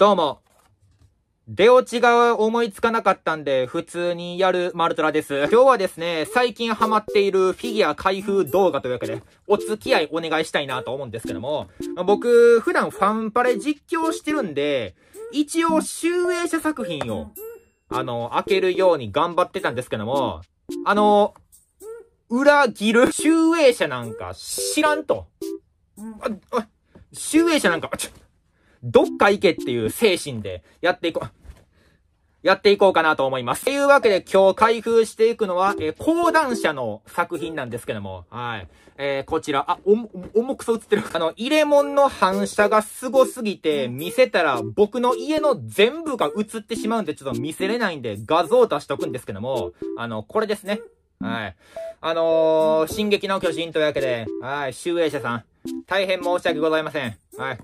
どうも。出落ちが思いつかなかったんで、普通にやるマルトラです。今日はですね、最近ハマっているフィギュア開封動画というわけで、お付き合いお願いしたいなと思うんですけども、僕、普段ファンパレ実況してるんで、一応、集英者作品を、あの、開けるように頑張ってたんですけども、あの、裏切る集英者なんか知らんと。あ、あ、集英者なんか、ちょ、どっか行けっていう精神でやっていこう。やっていこうかなと思います。というわけで今日開封していくのは、えー、講談社の作品なんですけども、はい。えー、こちら、あ、お、重くそ映ってる。あの、入れ物の反射が凄すすぎて、見せたら僕の家の全部が映ってしまうんで、ちょっと見せれないんで画像を出しとくんですけども、あの、これですね。はい。あのー、進撃の巨人というわけで、はい、集英社さん、大変申し訳ございません。はい。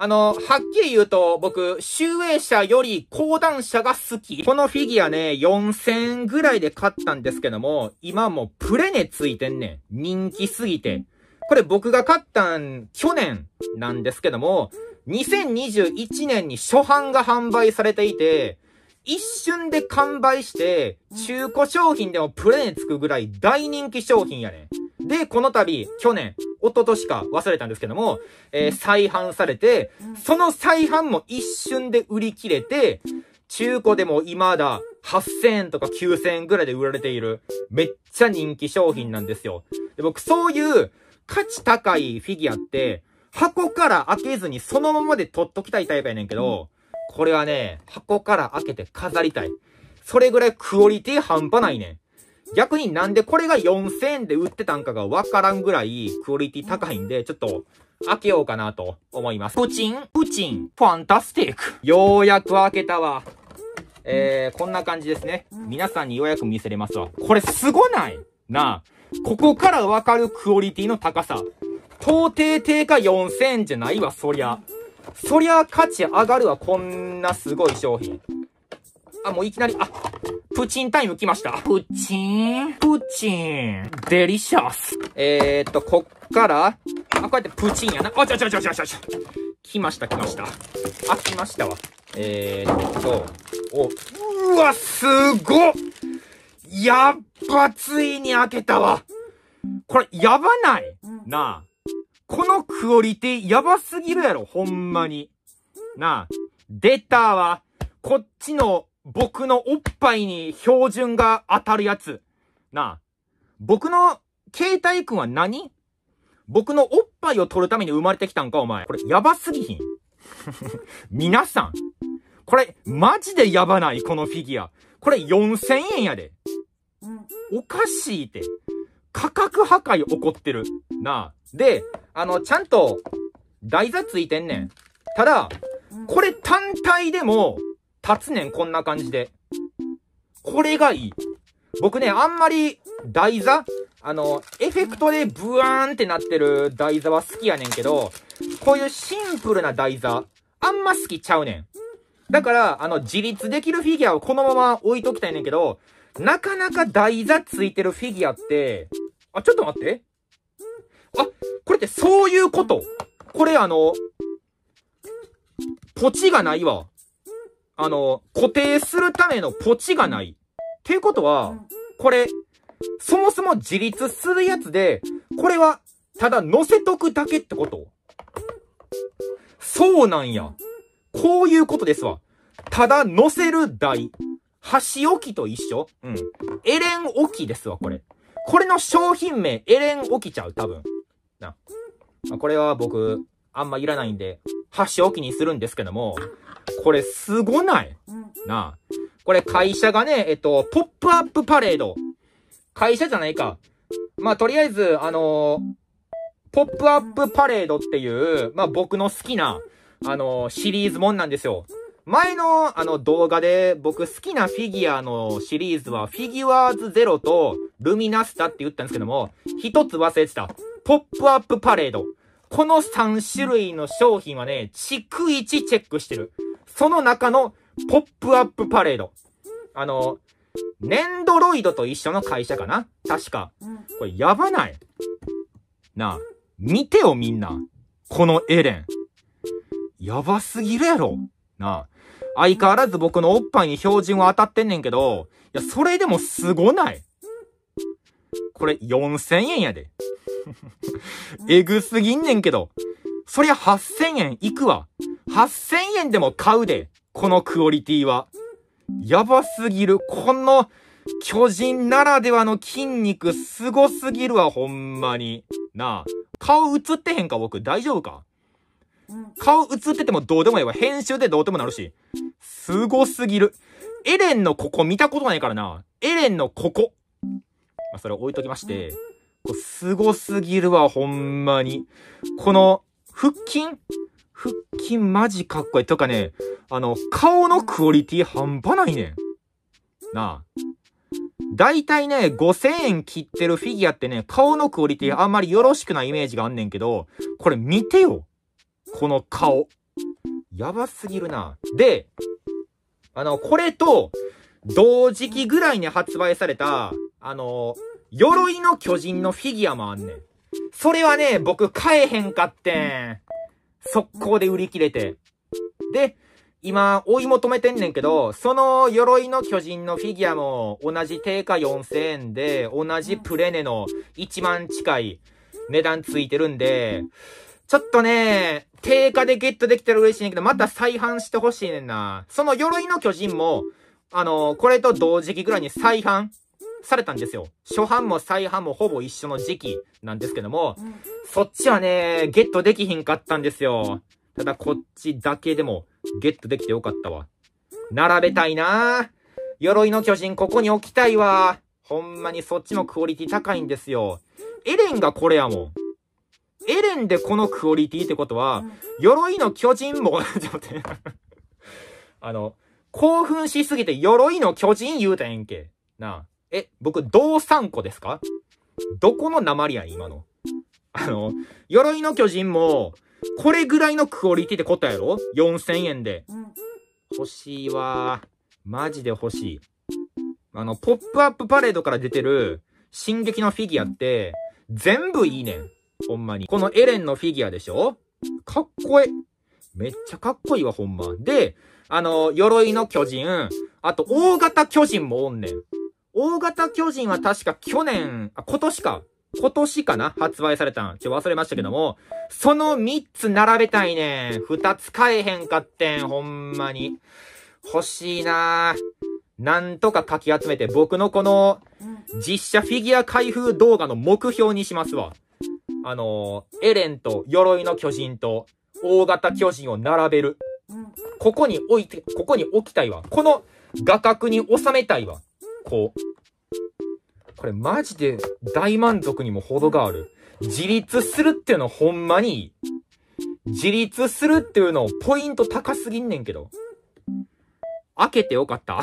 あの、はっきり言うと、僕、集英社より講談社が好き。このフィギュアね、4000ぐらいで買ったんですけども、今もプレネついてんねん。人気すぎて。これ僕が買ったん、去年なんですけども、2021年に初版が販売されていて、一瞬で完売して、中古商品でもプレネつくぐらい大人気商品やねん。で、この度、去年、一昨年か忘れたんですけども、えー、再販されて、その再販も一瞬で売り切れて、中古でも未だ8000円とか9000円ぐらいで売られている、めっちゃ人気商品なんですよ。で僕、そういう価値高いフィギュアって、箱から開けずにそのままで取っときたいタイプやねんけど、これはね、箱から開けて飾りたい。それぐらいクオリティ半端ないねん。逆になんでこれが4000円で売ってたんかがわからんぐらいクオリティ高いんで、ちょっと開けようかなと思います。プチン、プチン、ファンタスティック。ようやく開けたわ。えー、こんな感じですね。皆さんにようやく見せれますわ。これすごないなあ。ここからわかるクオリティの高さ。到底定価4000円じゃないわ、そりゃ。そりゃ価値上がるわ、こんなすごい商品。あ、もういきなり、あ、プチンタイム来ました。プチン、プチン、デリシャス。えーっと、こっから、あ、こうやってプチンやな。あ、ちょちょちょちょちょちょ。来ました、来ました。あ、来ましたわ。えーっと、お、うわ、すごっやっぱついに開けたわ。これ、やばないなあ。このクオリティ、やばすぎるやろ、ほんまに。なあ。出たわ。こっちの僕のおっぱいに標準が当たるやつ。なあ。僕の携帯君は何僕のおっぱいを取るために生まれてきたんか、お前。これ、やばすぎひん。皆さん。これ、マジでやばない、このフィギュア。これ4000円やで。おかしいって。価格破壊起こってる。なあ。で、あの、ちゃんと、台座ついてんねん。ただ、これ単体でも、立つねん、こんな感じで。これがいい。僕ね、あんまり台座あの、エフェクトでブワーンってなってる台座は好きやねんけど、こういうシンプルな台座、あんま好きちゃうねん。だから、あの、自立できるフィギュアをこのまま置いときたいねんけど、なかなか台座ついてるフィギュアって、あ、ちょっと待って。あ、これってそういうこと。これあの、ポチがないわ。あの、固定するためのポチがない。っていうことは、これ、そもそも自立するやつで、これは、ただ乗せとくだけってことそうなんや。こういうことですわ。ただ乗せる台。箸置きと一緒うん。エレン置きですわ、これ。これの商品名、エレン置きちゃう、多分。な。これは僕、あんまいらないんで、箸置きにするんですけども、これすごない、うん、なあ。これ会社がね、えっと、ポップアップパレード。会社じゃないか。まあ、とりあえず、あのー、ポップアップパレードっていう、まあ、僕の好きな、あのー、シリーズもんなんですよ。前の、あの、動画で、僕好きなフィギュアのシリーズは、フィギュアーズゼロと、ルミナスタって言ったんですけども、一つ忘れてた。ポップアップパレード。この3種類の商品はね、逐一チェックしてる。その中のポップアップパレード。あの、ネンドロイドと一緒の会社かな確か。これやばないなあ、見てよみんな。このエレン。やばすぎるやろ。なあ。相変わらず僕のおっぱいに標準は当たってんねんけど、いや、それでもすごないこれ4000円やで。えぐ すぎんねんけど。そりゃ8000円いくわ。8000円でも買うで。このクオリティは。やばすぎる。この巨人ならではの筋肉すごすぎるわ、ほんまに。なあ。顔映ってへんか、僕。大丈夫か顔映っててもどうでもいいわ。編集でどうでもなるし。すごすぎる。エレンのここ見たことないからな。エレンのここ。まあ、それ置いときまして。すごすぎるわ、ほんまに。この、腹筋腹品マジかっこいい。とかね、あの、顔のクオリティ半端ないねん。なあ。だいたいね、5000円切ってるフィギュアってね、顔のクオリティあんまりよろしくないイメージがあんねんけど、これ見てよ。この顔。やばすぎるな。で、あの、これと、同時期ぐらいに発売された、あの、鎧の巨人のフィギュアもあんねん。それはね、僕買えへんかってん。速攻で売り切れて。で、今、追い求めてんねんけど、その鎧の巨人のフィギュアも同じ定価4000円で、同じプレネの1万近い値段ついてるんで、ちょっとね、定価でゲットできたら嬉しいねんけど、また再販してほしいねんな。その鎧の巨人も、あの、これと同時期ぐらいに再販されたんですよ。初版も再版もほぼ一緒の時期なんですけども、そっちはね、ゲットできひんかったんですよ。ただこっちだけでもゲットできてよかったわ。並べたいな鎧の巨人ここに置きたいわ。ほんまにそっちのクオリティ高いんですよ。エレンがこれやもん。エレンでこのクオリティってことは、鎧の巨人も ちょっと待ってあの、興奮しすぎて鎧の巨人言うたやんけ。なあ。え、僕、同三個ですかどこの鉛やん、今の。あの、鎧の巨人も、これぐらいのクオリティってことやろ ?4000 円で。欲しいわマジで欲しい。あの、ポップアップパレードから出てる、進撃のフィギュアって、全部いいねん。ほんまに。このエレンのフィギュアでしょかっこえ。めっちゃかっこいいわ、ほんま。で、あの、鎧の巨人、あと、大型巨人もおんねん。大型巨人は確か去年、あ、今年か。今年かな発売されたん。ちょ、忘れましたけども、その3つ並べたいね2つ買えへんかってん、ほんまに。欲しいななんとかかき集めて、僕のこの、実写フィギュア開封動画の目標にしますわ。あのエレンと鎧の巨人と、大型巨人を並べる。ここに置いて、ここに置きたいわ。この画角に収めたいわ。こう。これマジで大満足にも程がある。自立するっていうのはほんまに自立するっていうのをポイント高すぎんねんけど。開けてよかった。